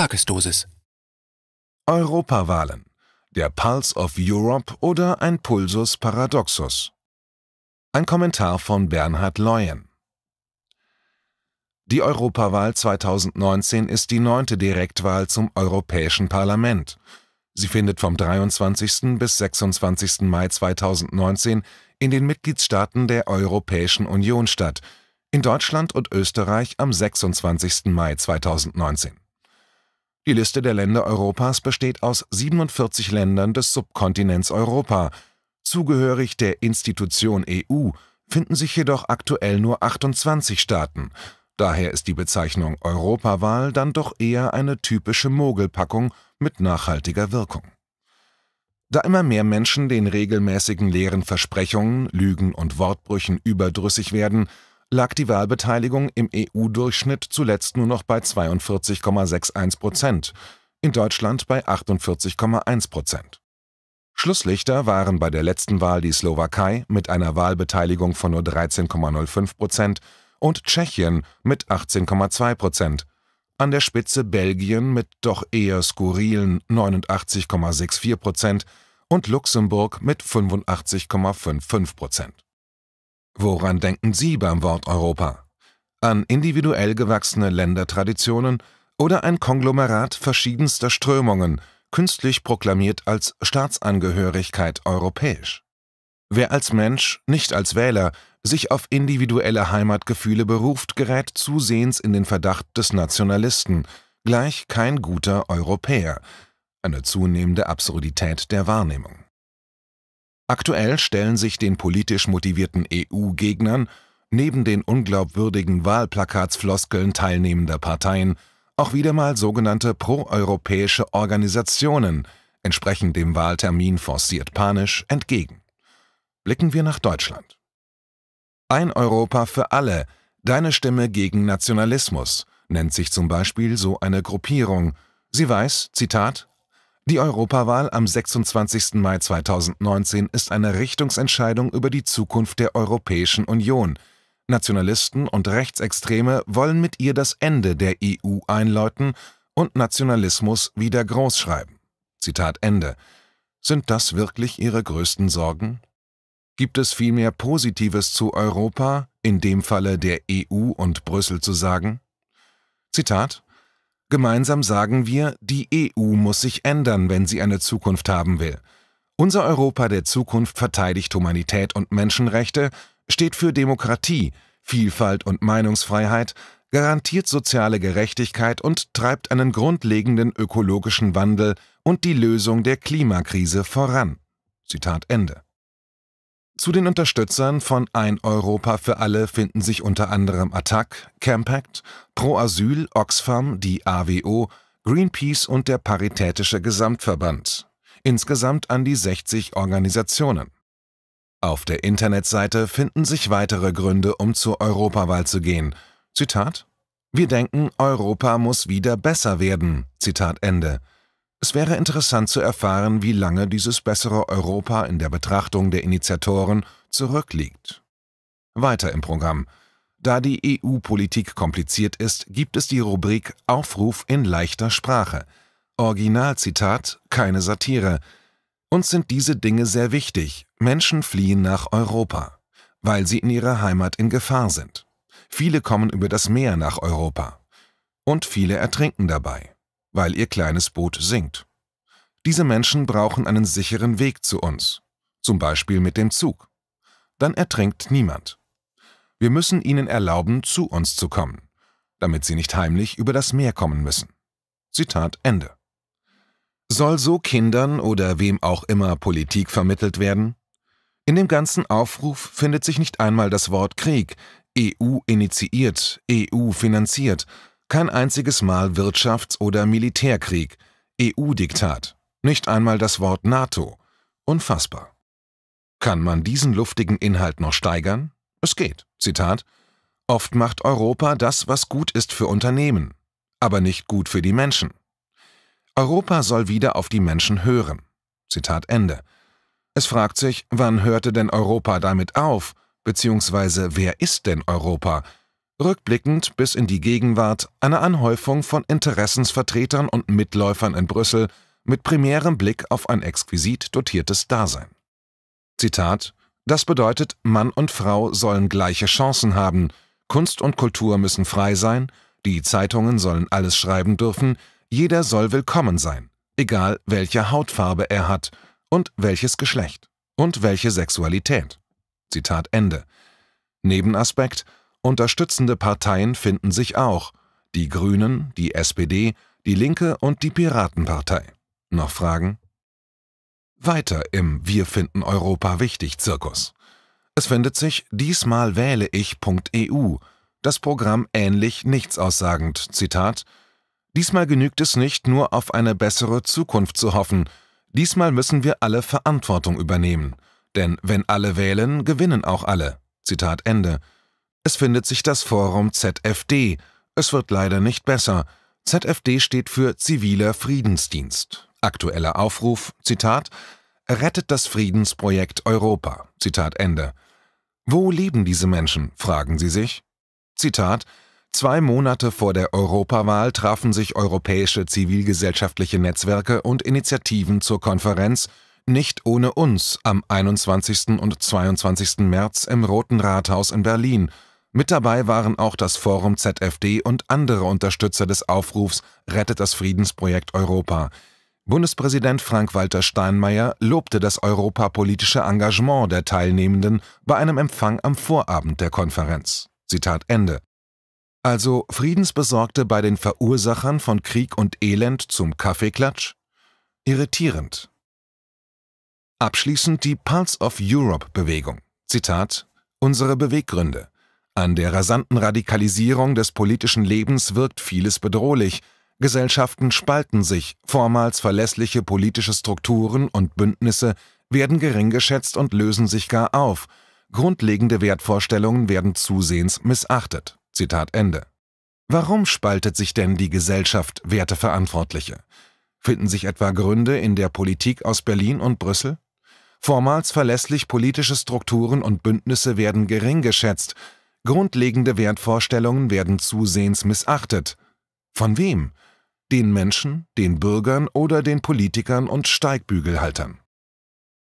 Tagesdosis. Europawahlen. Der Pulse of Europe oder ein Pulsus Paradoxus. Ein Kommentar von Bernhard Leuen. Die Europawahl 2019 ist die neunte Direktwahl zum Europäischen Parlament. Sie findet vom 23. bis 26. Mai 2019 in den Mitgliedstaaten der Europäischen Union statt, in Deutschland und Österreich am 26. Mai 2019. Die Liste der Länder Europas besteht aus 47 Ländern des Subkontinents Europa. Zugehörig der Institution EU finden sich jedoch aktuell nur 28 Staaten. Daher ist die Bezeichnung Europawahl dann doch eher eine typische Mogelpackung mit nachhaltiger Wirkung. Da immer mehr Menschen den regelmäßigen leeren Versprechungen, Lügen und Wortbrüchen überdrüssig werden, lag die Wahlbeteiligung im EU-Durchschnitt zuletzt nur noch bei 42,61 Prozent, in Deutschland bei 48,1 Prozent. Schlusslichter waren bei der letzten Wahl die Slowakei mit einer Wahlbeteiligung von nur 13,05 Prozent und Tschechien mit 18,2 Prozent, an der Spitze Belgien mit doch eher skurrilen 89,64 Prozent und Luxemburg mit 85,55 Prozent. Woran denken Sie beim Wort Europa? An individuell gewachsene Ländertraditionen oder ein Konglomerat verschiedenster Strömungen, künstlich proklamiert als Staatsangehörigkeit europäisch? Wer als Mensch, nicht als Wähler, sich auf individuelle Heimatgefühle beruft, gerät zusehends in den Verdacht des Nationalisten, gleich kein guter Europäer, eine zunehmende Absurdität der Wahrnehmung. Aktuell stellen sich den politisch motivierten EU-Gegnern neben den unglaubwürdigen Wahlplakatsfloskeln teilnehmender Parteien auch wieder mal sogenannte proeuropäische Organisationen, entsprechend dem Wahltermin forciert panisch, entgegen. Blicken wir nach Deutschland. Ein Europa für alle, deine Stimme gegen Nationalismus, nennt sich zum Beispiel so eine Gruppierung. Sie weiß, Zitat, die Europawahl am 26. Mai 2019 ist eine Richtungsentscheidung über die Zukunft der Europäischen Union. Nationalisten und Rechtsextreme wollen mit ihr das Ende der EU einläuten und Nationalismus wieder großschreiben. Zitat Ende. Sind das wirklich ihre größten Sorgen? Gibt es viel mehr Positives zu Europa, in dem Falle der EU und Brüssel zu sagen? Zitat Gemeinsam sagen wir, die EU muss sich ändern, wenn sie eine Zukunft haben will. Unser Europa der Zukunft verteidigt Humanität und Menschenrechte, steht für Demokratie, Vielfalt und Meinungsfreiheit, garantiert soziale Gerechtigkeit und treibt einen grundlegenden ökologischen Wandel und die Lösung der Klimakrise voran. Zitat Ende. Zu den Unterstützern von Ein Europa für alle finden sich unter anderem Attac, Campact, Pro Asyl, Oxfam, die AWO, Greenpeace und der Paritätische Gesamtverband. Insgesamt an die 60 Organisationen. Auf der Internetseite finden sich weitere Gründe, um zur Europawahl zu gehen. Zitat: Wir denken, Europa muss wieder besser werden. Zitat Ende. Es wäre interessant zu erfahren, wie lange dieses bessere Europa in der Betrachtung der Initiatoren zurückliegt. Weiter im Programm. Da die EU-Politik kompliziert ist, gibt es die Rubrik Aufruf in leichter Sprache. Originalzitat, keine Satire. Uns sind diese Dinge sehr wichtig. Menschen fliehen nach Europa, weil sie in ihrer Heimat in Gefahr sind. Viele kommen über das Meer nach Europa. Und viele ertrinken dabei weil ihr kleines Boot sinkt. Diese Menschen brauchen einen sicheren Weg zu uns, zum Beispiel mit dem Zug. Dann ertrinkt niemand. Wir müssen ihnen erlauben, zu uns zu kommen, damit sie nicht heimlich über das Meer kommen müssen. Zitat Ende. Soll so Kindern oder wem auch immer Politik vermittelt werden? In dem ganzen Aufruf findet sich nicht einmal das Wort Krieg, EU initiiert, EU finanziert kein einziges Mal Wirtschafts- oder Militärkrieg, EU-Diktat, nicht einmal das Wort NATO. Unfassbar. Kann man diesen luftigen Inhalt noch steigern? Es geht. Zitat: Oft macht Europa das, was gut ist für Unternehmen, aber nicht gut für die Menschen. Europa soll wieder auf die Menschen hören. Zitat Ende. Es fragt sich, wann hörte denn Europa damit auf, beziehungsweise wer ist denn Europa, rückblickend bis in die Gegenwart eine Anhäufung von Interessensvertretern und Mitläufern in Brüssel mit primärem Blick auf ein exquisit dotiertes Dasein. Zitat Das bedeutet, Mann und Frau sollen gleiche Chancen haben, Kunst und Kultur müssen frei sein, die Zeitungen sollen alles schreiben dürfen, jeder soll willkommen sein, egal welche Hautfarbe er hat und welches Geschlecht und welche Sexualität. Zitat Ende. Nebenaspekt Unterstützende Parteien finden sich auch, die Grünen, die SPD, die Linke und die Piratenpartei. Noch Fragen? Weiter im Wir finden Europa wichtig Zirkus. Es findet sich diesmal wähle ich.eu, das Programm ähnlich nichts aussagend. Zitat, Diesmal genügt es nicht, nur auf eine bessere Zukunft zu hoffen, diesmal müssen wir alle Verantwortung übernehmen, denn wenn alle wählen, gewinnen auch alle, Zitat Ende. Es findet sich das Forum ZFD. Es wird leider nicht besser. ZFD steht für Ziviler Friedensdienst. Aktueller Aufruf, Zitat, Rettet das Friedensprojekt Europa. Zitat Ende. Wo leben diese Menschen, fragen sie sich. Zitat, Zwei Monate vor der Europawahl trafen sich europäische zivilgesellschaftliche Netzwerke und Initiativen zur Konferenz Nicht ohne uns am 21. und 22. März im Roten Rathaus in Berlin – mit dabei waren auch das Forum ZFD und andere Unterstützer des Aufrufs Rettet das Friedensprojekt Europa. Bundespräsident Frank-Walter Steinmeier lobte das europapolitische Engagement der Teilnehmenden bei einem Empfang am Vorabend der Konferenz. Zitat Ende. Also Friedensbesorgte bei den Verursachern von Krieg und Elend zum Kaffeeklatsch? Irritierend. Abschließend die Pulse of Europe Bewegung. Zitat Unsere Beweggründe. An der rasanten Radikalisierung des politischen Lebens wirkt vieles bedrohlich. Gesellschaften spalten sich, vormals verlässliche politische Strukturen und Bündnisse werden gering geschätzt und lösen sich gar auf. Grundlegende Wertvorstellungen werden zusehends missachtet. Zitat Ende. Warum spaltet sich denn die Gesellschaft Werteverantwortliche? Finden sich etwa Gründe in der Politik aus Berlin und Brüssel? Vormals verlässlich politische Strukturen und Bündnisse werden gering geschätzt, Grundlegende Wertvorstellungen werden zusehends missachtet. Von wem? Den Menschen, den Bürgern oder den Politikern und Steigbügelhaltern.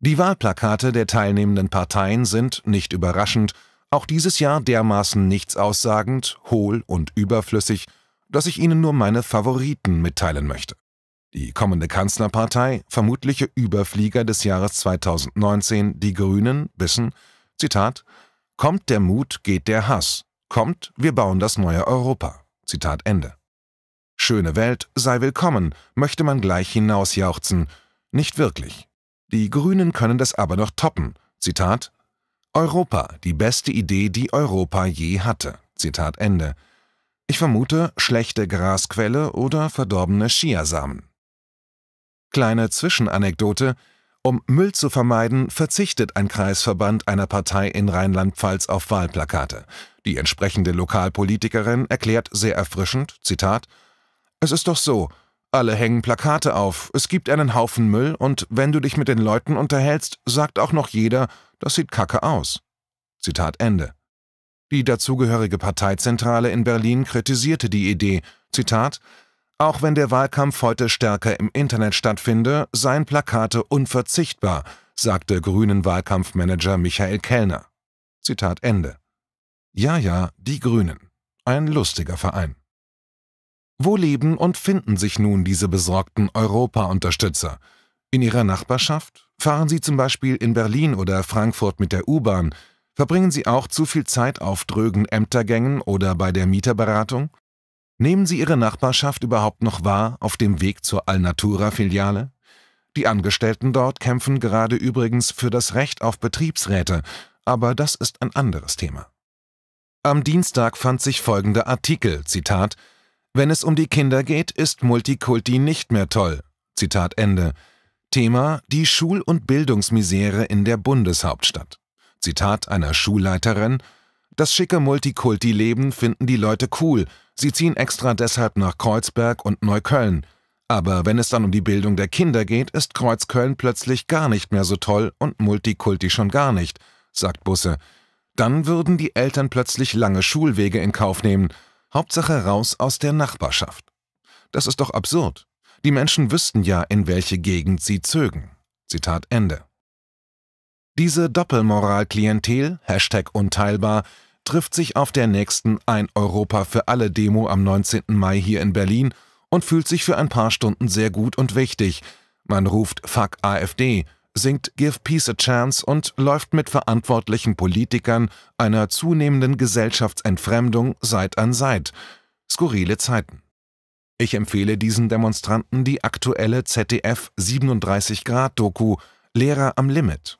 Die Wahlplakate der teilnehmenden Parteien sind, nicht überraschend, auch dieses Jahr dermaßen nichtsaussagend, hohl und überflüssig, dass ich Ihnen nur meine Favoriten mitteilen möchte. Die kommende Kanzlerpartei, vermutliche Überflieger des Jahres 2019, die Grünen, wissen, Zitat, Kommt der Mut, geht der Hass. Kommt, wir bauen das neue Europa. Zitat Ende. Schöne Welt, sei willkommen, möchte man gleich hinausjauchzen. Nicht wirklich. Die Grünen können das aber noch toppen. Zitat Europa, die beste Idee, die Europa je hatte. Zitat Ende. Ich vermute schlechte Grasquelle oder verdorbene Chiasamen. Kleine Zwischenanekdote, um Müll zu vermeiden, verzichtet ein Kreisverband einer Partei in Rheinland-Pfalz auf Wahlplakate. Die entsprechende Lokalpolitikerin erklärt sehr erfrischend, Zitat, Es ist doch so, alle hängen Plakate auf, es gibt einen Haufen Müll und wenn du dich mit den Leuten unterhältst, sagt auch noch jeder, das sieht kacke aus. Zitat Ende. Die dazugehörige Parteizentrale in Berlin kritisierte die Idee, Zitat, auch wenn der Wahlkampf heute stärker im Internet stattfinde, seien Plakate unverzichtbar, sagte Grünen Wahlkampfmanager Michael Kellner. Zitat Ende. Ja, ja, die Grünen. Ein lustiger Verein. Wo leben und finden sich nun diese besorgten Europa-Unterstützer? In ihrer Nachbarschaft? Fahren sie zum Beispiel in Berlin oder Frankfurt mit der U-Bahn? Verbringen sie auch zu viel Zeit auf drögen Ämtergängen oder bei der Mieterberatung? Nehmen Sie Ihre Nachbarschaft überhaupt noch wahr auf dem Weg zur Alnatura-Filiale? Die Angestellten dort kämpfen gerade übrigens für das Recht auf Betriebsräte, aber das ist ein anderes Thema. Am Dienstag fand sich folgender Artikel, Zitat, Wenn es um die Kinder geht, ist Multikulti nicht mehr toll, Zitat Ende. Thema Die Schul- und Bildungsmisere in der Bundeshauptstadt. Zitat einer Schulleiterin, das schicke Multikulti-Leben finden die Leute cool. Sie ziehen extra deshalb nach Kreuzberg und Neukölln. Aber wenn es dann um die Bildung der Kinder geht, ist Kreuzköln plötzlich gar nicht mehr so toll und Multikulti schon gar nicht, sagt Busse. Dann würden die Eltern plötzlich lange Schulwege in Kauf nehmen. Hauptsache raus aus der Nachbarschaft. Das ist doch absurd. Die Menschen wüssten ja, in welche Gegend sie zögen. Zitat Ende. Diese Doppelmoral-Klientel, Hashtag unteilbar, trifft sich auf der nächsten Ein Europa für alle Demo am 19. Mai hier in Berlin und fühlt sich für ein paar Stunden sehr gut und wichtig. Man ruft Fuck AfD, singt Give Peace a Chance und läuft mit verantwortlichen Politikern einer zunehmenden Gesellschaftsentfremdung Seit an Seit. Skurrile Zeiten. Ich empfehle diesen Demonstranten die aktuelle ZDF 37 Grad Doku Lehrer am Limit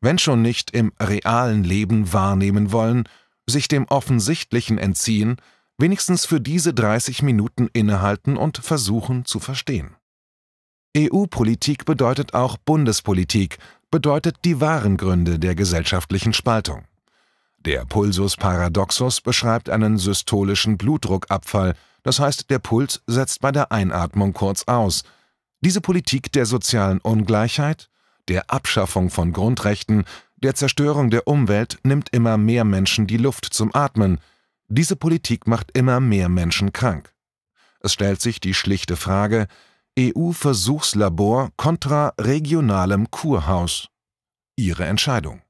wenn schon nicht im realen Leben wahrnehmen wollen, sich dem Offensichtlichen entziehen, wenigstens für diese 30 Minuten innehalten und versuchen zu verstehen. EU-Politik bedeutet auch Bundespolitik, bedeutet die wahren Gründe der gesellschaftlichen Spaltung. Der Pulsus paradoxus beschreibt einen systolischen Blutdruckabfall, das heißt der Puls setzt bei der Einatmung kurz aus. Diese Politik der sozialen Ungleichheit der Abschaffung von Grundrechten, der Zerstörung der Umwelt nimmt immer mehr Menschen die Luft zum Atmen. Diese Politik macht immer mehr Menschen krank. Es stellt sich die schlichte Frage EU-Versuchslabor kontra regionalem Kurhaus. Ihre Entscheidung.